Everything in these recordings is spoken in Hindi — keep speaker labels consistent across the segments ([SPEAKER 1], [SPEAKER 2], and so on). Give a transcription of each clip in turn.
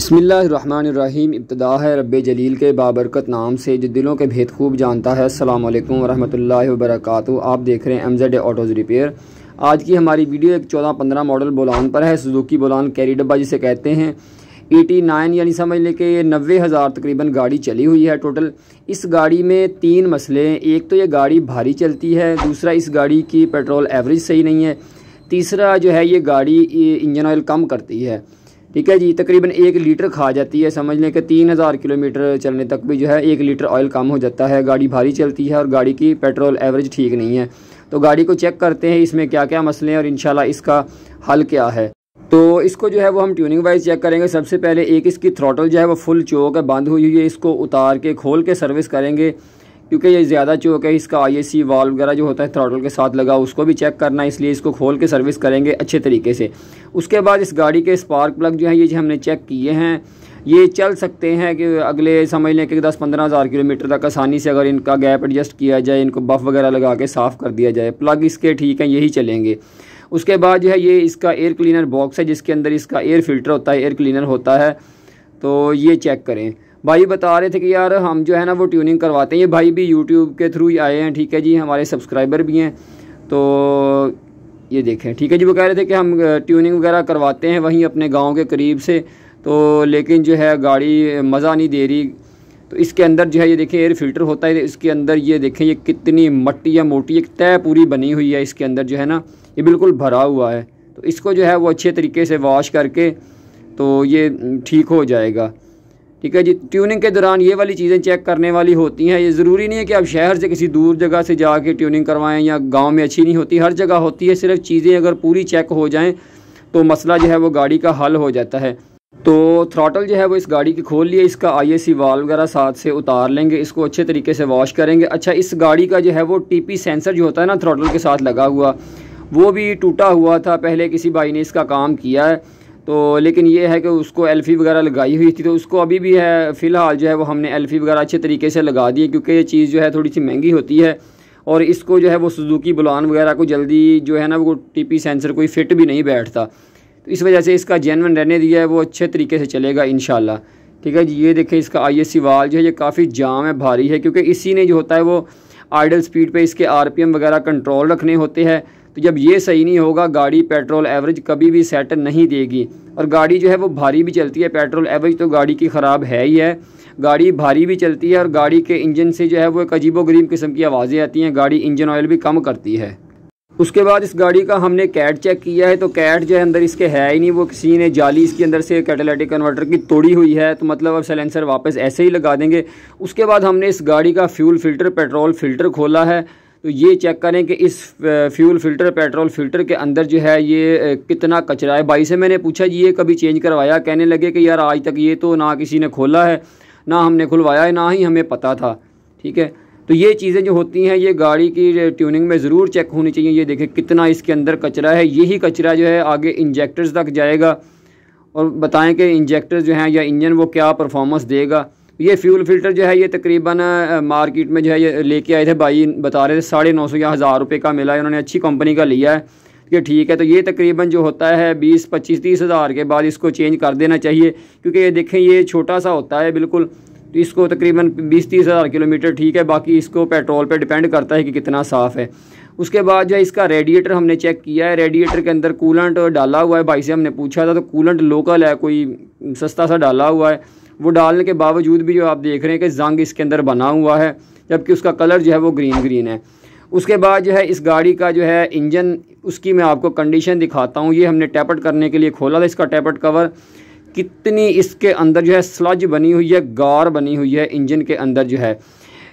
[SPEAKER 1] बसमिलीम इब्तदा है रब जलील के बाबरकत नाम से जो दिलों के भेद खूब जानता है अल्लाम वरहमल वर्क आप देख रहे हैं जेड ऑटोज़ रिपेयर आज की हमारी वीडियो एक चौदह पंद्रह मॉडल बोलान पर है सुजुकी बोलान कैरी डब्बा जिसे कहते हैं एटी e नाइन यानी समझ लें कि ये नबे हज़ार तकरीबन गाड़ी चली हुई है टोटल इस गाड़ी में तीन मसले हैं एक तो ये गाड़ी भारी चलती है दूसरा इस गाड़ी की पेट्रोल एवरेज सही नहीं है तीसरा जो है ये गाड़ी इंजन ऑयल कम करती है ठीक है जी तकरीबन एक लीटर खा जाती है समझ लें कि तीन हज़ार किलोमीटर चलने तक भी जो है एक लीटर ऑयल कम हो जाता है गाड़ी भारी चलती है और गाड़ी की पेट्रोल एवरेज ठीक नहीं है तो गाड़ी को चेक करते हैं इसमें क्या क्या मसले हैं और इन इसका हल क्या है तो इसको जो है वो हम ट्यूनिंग वाइज चेक करेंगे सबसे पहले एक इसकी थ्रोटल जो है वो फुल चौक है बंद हुई हुई है इसको उतार के खोल के सर्विस करेंगे क्योंकि ये ज़्यादा चौक है इसका आईएसी वाल वगैरह जो होता है थ्रॉटल के साथ लगा उसको भी चेक करना है इसलिए इसको खोल के सर्विस करेंगे अच्छे तरीके से उसके बाद इस गाड़ी के स्पार्क प्लग जो है ये जो हमने चेक किए हैं ये चल सकते हैं कि अगले समझ लें कि दस पंद्रह हज़ार किलोमीटर तक आसानी से अगर इनका गैप एडजस्ट किया जाए इनको बफ वगैरह लगा के साफ़ कर दिया जाए प्लग इसके ठीक हैं यही चलेंगे उसके बाद जो है ये इसका एयर क्लीनर बॉक्स है जिसके अंदर इसका एयर फिल्टर होता है एयर क्लीनर होता है तो ये चेक करें भाई बता रहे थे कि यार हम जो है ना वो ट्यूनिंग करवाते हैं ये भाई भी यूट्यूब के थ्रू ही आए हैं ठीक है जी हमारे सब्सक्राइबर भी हैं तो ये देखें ठीक है जी वो कह रहे थे कि हम ट्यूनिंग वगैरह करवाते हैं वहीं अपने गाँव के करीब से तो लेकिन जो है गाड़ी मज़ा नहीं दे रही तो इसके अंदर जो है ये देखें एयर फिल्टर होता है इसके अंदर ये देखें ये कितनी मट्टी या मोटी एक तय पूरी बनी हुई है इसके अंदर जो है ना ये बिल्कुल भरा हुआ है तो इसको जो है वो अच्छे तरीके से वॉश करके तो ये ठीक हो जाएगा ठीक है जी ट्यूनिंग के दौरान ये वाली चीज़ें चेक करने वाली होती हैं ये ज़रूरी नहीं है कि आप शहर से किसी दूर जगह से जाके ट्यूनिंग करवाएं या गांव में अच्छी नहीं होती हर जगह होती है सिर्फ चीज़ें अगर पूरी चेक हो जाएं तो मसला जो है वो गाड़ी का हल हो जाता है तो थ्रॉटल जो है वो इस गाड़ी की खोल लिए इसका आई सी वाल वगैरह साथ से उतार लेंगे इसको अच्छे तरीके से वॉश करेंगे अच्छा इस गाड़ी का जो है वो पी सेंसर जो होता है ना थ्रॉटल के साथ लगा हुआ वो भी टूटा हुआ था पहले किसी भाई ने इसका काम किया है तो लेकिन ये है कि उसको एल्फ़ी वगैरह लगाई हुई थी तो उसको अभी भी है फ़िलहाल जो है वो हमने एल्फ़ी वगैरह अच्छे तरीके से लगा दी है क्योंकि ये चीज़ जो है थोड़ी सी महंगी होती है और इसको जो है वो सुजुकी बुलान वगैरह को जल्दी जो है ना वो टी सेंसर कोई फिट भी नहीं बैठता तो इस वजह से इसका जेनवन रहने दिया है वो अच्छे तरीके से चलेगा इन ठीक है जी ये देखें इसका आई एस वाल जो है ये काफ़ी जाम है भारी है क्योंकि इसी ने जो होता है वो आइडल स्पीड पे इसके आरपीएम वगैरह कंट्रोल रखने होते हैं तो जब ये सही नहीं होगा गाड़ी पेट्रोल एवरेज कभी भी सेट नहीं देगी और गाड़ी जो है वो भारी भी चलती है पेट्रोल एवरेज तो गाड़ी की ख़राब है ही है गाड़ी भारी भी चलती है और गाड़ी के इंजन से जो है वो एक अजीबो गरीब किस्म की आवाज़ें आती हैं गाड़ी इंजन ऑयल भी कम करती है उसके बाद इस गाड़ी का हमने कैट चेक किया है तो कैट जो है अंदर इसके है ही नहीं वो किसी ने जाली इसके अंदर से कैटेलाइटिक कन्वर्टर की तोड़ी हुई है तो मतलब अब सैलेंसर वापस ऐसे ही लगा देंगे उसके बाद हमने इस गाड़ी का फ्यूल फ़िल्टर पेट्रोल फ़िल्टर खोला है तो ये चेक करें कि इस फ्यूल फ़िल्टर पेट्रोल फ़िल्टर के अंदर जो है ये कितना कचरा है भाई से मैंने पूछा जी ये कभी चेंज करवाया कहने लगे कि यार आज तक ये तो ना किसी ने खोला है ना हमने खुलवाया है ना ही हमें पता था ठीक है तो ये चीज़ें जो होती हैं ये गाड़ी की ट्यूनिंग में ज़रूर चेक होनी चाहिए ये देखें कितना इसके अंदर कचरा है यही कचरा जो है आगे इंजेक्टर्स तक जाएगा और बताएं कि इंजेक्टर्स जो हैं या इंजन वो क्या परफॉर्मेंस देगा ये फ्यूल फ़िल्टर जो है ये तकरीबन मार्केट में जो है ये लेके आए थे भाई बता रहे थे साढ़े नौ सौ या हज़ार रुपये का मिला है उन्होंने अच्छी कंपनी का लिया है कि ठीक है तो ये तकरीबन जो होता है बीस पच्चीस तीस हज़ार के बाद इसको चेंज कर देना चाहिए क्योंकि ये देखें ये छोटा सा होता है बिल्कुल तो इसको तकरीबन बीस तीस हज़ार किलोमीटर ठीक है बाकी इसको पेट्रोल पर पे डिपेंड करता है कि कितना साफ़ है उसके बाद जो है इसका रेडिएटर हमने चेक किया है रेडिएटर के अंदर कूलेंट डाला हुआ है भाई से हमने पूछा था तो कूलेंट लोकल है कोई सस्ता सा डाला हुआ है वो डालने के बावजूद भी जो आप देख रहे हैं कि जंग इसके अंदर बना हुआ है जबकि उसका कलर जो है वो ग्रीन ग्रीन है उसके बाद जो है इस गाड़ी का जो है इंजन उसकी मैं आपको कंडीशन दिखाता हूँ ये हमने टैपट करने के लिए खोला था इसका टैपट कवर कितनी इसके अंदर जो है स्लज बनी हुई है गार बनी हुई है इंजन के अंदर जो है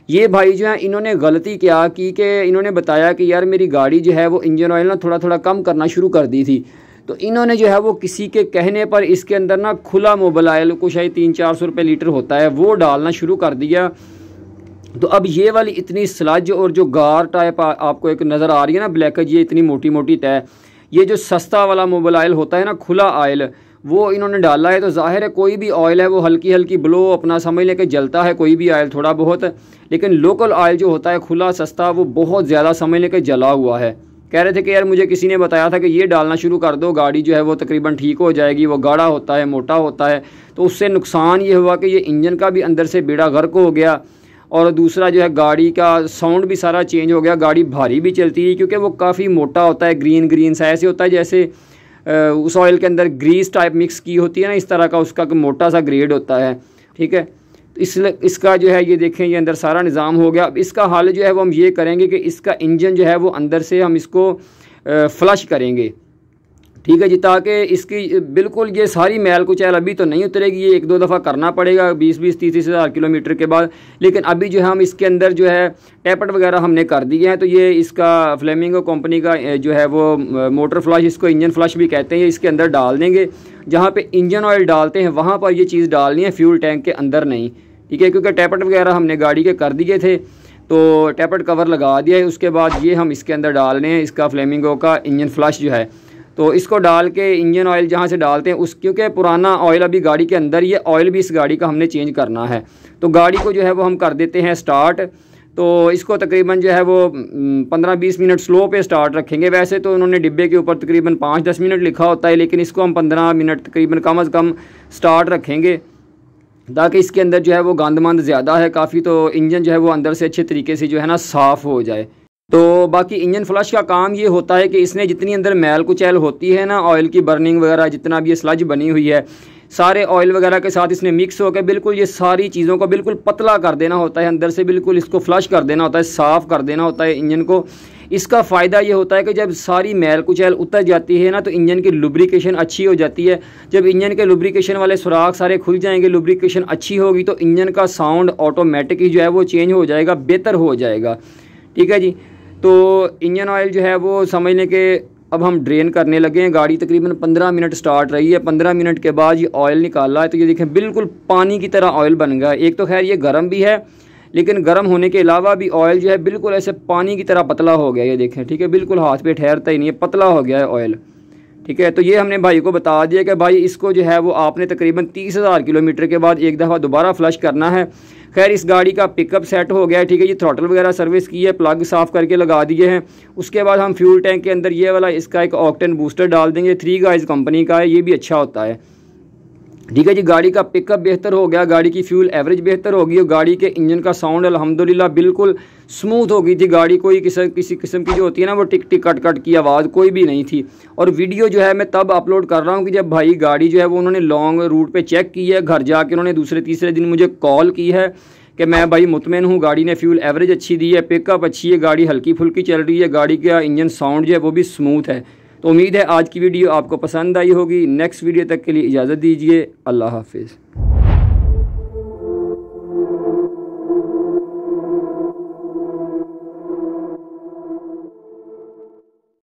[SPEAKER 1] ये भाई जो है इन्होंने गलती क्या की कि इन्होंने बताया कि यार मेरी गाड़ी जो है वो इंजन ऑयल ना थोड़ा थोड़ा कम करना शुरू कर दी थी तो इन्होंने जो है वो किसी के कहने पर इसके अंदर ना खुला मोबलाइल को शायद तीन चार सौ रुपये लीटर होता है वो डालना शुरू कर दिया तो अब ये वाली इतनी स्लज और जो गार टाइप आपको एक नज़र आ रही है ना ब्लैक ये इतनी मोटी मोटी तय ये जो सस्ता वाला मोबाइल आयल होता है ना खुला आयल वो इन्होंने डाला है तो जाहिर है कोई भी ऑयल है वो हल्की हल्की ब्लो अपना समझ लें कि जलता है कोई भी ऑयल थोड़ा बहुत लेकिन लोकल ऑयल जो होता है खुला सस्ता वो बहुत ज़्यादा समझ लें कि जला हुआ है कह रहे थे कि यार मुझे किसी ने बताया था कि ये डालना शुरू कर दो गाड़ी जो है वो तकरीबन ठीक हो जाएगी वो गाढ़ा होता है मोटा होता है तो उससे नुकसान ये हुआ कि ये इंजन का भी अंदर से बेड़ा गर्क हो गया और दूसरा जो है गाड़ी का साउंड भी सारा चेंज हो गया गाड़ी भारी भी चलती रही क्योंकि वो काफ़ी मोटा होता है ग्रीन ग्रीन सा ऐसे होता है जैसे उस ऑयल के अंदर ग्रीस टाइप मिक्स की होती है ना इस तरह का उसका मोटा सा ग्रेड होता है ठीक है इसलिए इसका जो है ये देखें ये अंदर सारा निज़ाम हो गया अब इसका हल जो है वो हम ये करेंगे कि इसका इंजन जो है वो अंदर से हम इसको फ्लश करेंगे ठीक है जी ताकि इसकी बिल्कुल ये सारी मैल को चैल अभी तो नहीं उतरेगी ये एक दो दफ़ा करना पड़ेगा बीस बीस तीस तीस हज़ार किलोमीटर के बाद लेकिन अभी जो है हम इसके अंदर जो है टैपट वगैरह हमने कर दिए हैं तो ये इसका फ्लेमिंगो कंपनी का जो है वो मोटर फ्लश इसको इंजन फ्लश भी कहते हैं इसके अंदर डाल देंगे जहाँ पर इंजन ऑयल डालते हैं वहाँ पर ये चीज़ डालनी है फ्यूल टैंक के अंदर नहीं ठीक है क्योंकि टैपट वगैरह हमने गाड़ी के कर दिए थे तो टैपट कवर लगा दिया है उसके बाद ये हम इसके अंदर डाल रहे हैं इसका फ्लेमिंगो का इंजन फ्लश जो है तो इसको डाल के इंजन ऑयल जहाँ से डालते हैं उस क्योंकि पुराना ऑयल अभी गाड़ी के अंदर ये ऑयल भी इस गाड़ी का हमने चेंज करना है तो गाड़ी को जो है वो हम कर देते हैं स्टार्ट तो इसको तकरीबन जो है वो 15-20 मिनट स्लो पे स्टार्ट रखेंगे वैसे तो उन्होंने डिब्बे के ऊपर तकरीबन 5-10 मिनट लिखा होता है लेकिन इसको हम 15 मिनट तकरीबन कम अज़ कम स्टार्ट रखेंगे ताकि इसके अंदर जो है वो गंदमंद ज़्यादा है काफ़ी तो इंजन जो है वो अंदर से अच्छे तरीके से जो है ना साफ़ हो जाए तो बाकी इंजन फ्लश का काम ये होता है कि इसने जितनी अंदर मैल कुचैल होती है ना ऑयल की बर्निंग वगैरह जितना भी ये स्लज बनी हुई है सारे ऑयल वगैरह के साथ इसने मिक्स होकर बिल्कुल ये सारी चीज़ों को बिल्कुल पतला कर देना होता है अंदर से बिल्कुल इसको फ्लश कर देना होता है साफ़ कर देना होता है इंजन को इसका फ़ायदा ये होता है कि जब सारी मैल कुचैल उतर जाती है ना तो इंजन की लुब्रिकेशन अच्छी हो जाती है जब इंजन के लुब्रिकेशन वाले सुराख सारे खुल जाएंगे लुब्रिकेशन अच्छी होगी तो इंजन का साउंड ऑटोमेटिक जो है वो चेंज हो जाएगा बेहतर हो जाएगा ठीक है जी तो इंजन ऑयल जो है वो समझ लें कि अब हम ड्रेन करने लगे हैं गाड़ी तकरीबन 15 मिनट स्टार्ट रही है 15 मिनट के बाद ये ऑयल निकाल रहा है तो ये देखें बिल्कुल पानी की तरह ऑयल बन गया एक तो खैर ये गर्म भी है लेकिन गर्म होने के अलावा भी ऑयल जो है बिल्कुल ऐसे पानी की तरह पतला हो गया ये देखें ठीक है बिल्कुल हाथ पे ठहरता ही नहीं है पतला हो गया है ऑयल ठीक है तो ये हमने भाई को बता दिया कि भाई इसको जो है वो आपने तकरीबन तीस हज़ार किलोमीटर के बाद एक दफ़ा दोबारा फ्लश करना है खैर इस गाड़ी का पिकअप सेट हो गया है ठीक है ये थ्रॉटल वगैरह सर्विस की है प्लग साफ़ करके लगा दिए हैं उसके बाद हम फ्यूल टैंक के अंदर ये वाला इसका एक ऑक्टेन बूस्टर डाल देंगे थ्री गाइज कंपनी का है ये भी अच्छा होता है ठीक है जी गाड़ी का पिकअप बेहतर हो गया गाड़ी की फ्यूल एवरेज बेहतर होगी और गाड़ी के इंजन का साउंड अल्हम्दुलिल्लाह बिल्कुल स्मूथ हो गई थी गाड़ी कोई किसी किसी किस्म की जो होती है ना वो टिक टिक कट कट की आवाज़ कोई भी नहीं थी और वीडियो जो है मैं तब अपलोड कर रहा हूँ कि जब भाई गाड़ी जो है वो उन्होंने लॉन्ग रूट पर चेक की है घर जा उन्होंने दूसरे तीसरे दिन मुझे कॉल की है कि मैं भाई मुतमिन हूँ गाड़ी ने फ्यूल एवरेज अच्छी दी है पिकअप अच्छी है गाड़ी हल्की फुल्की चल रही है गाड़ी का इंजन साउंड जो है वो भी स्मूथ है तो उम्मीद है आज की वीडियो आपको पसंद आई होगी नेक्स्ट वीडियो तक के लिए इजाज़त दीजिए अल्लाह हाफिज़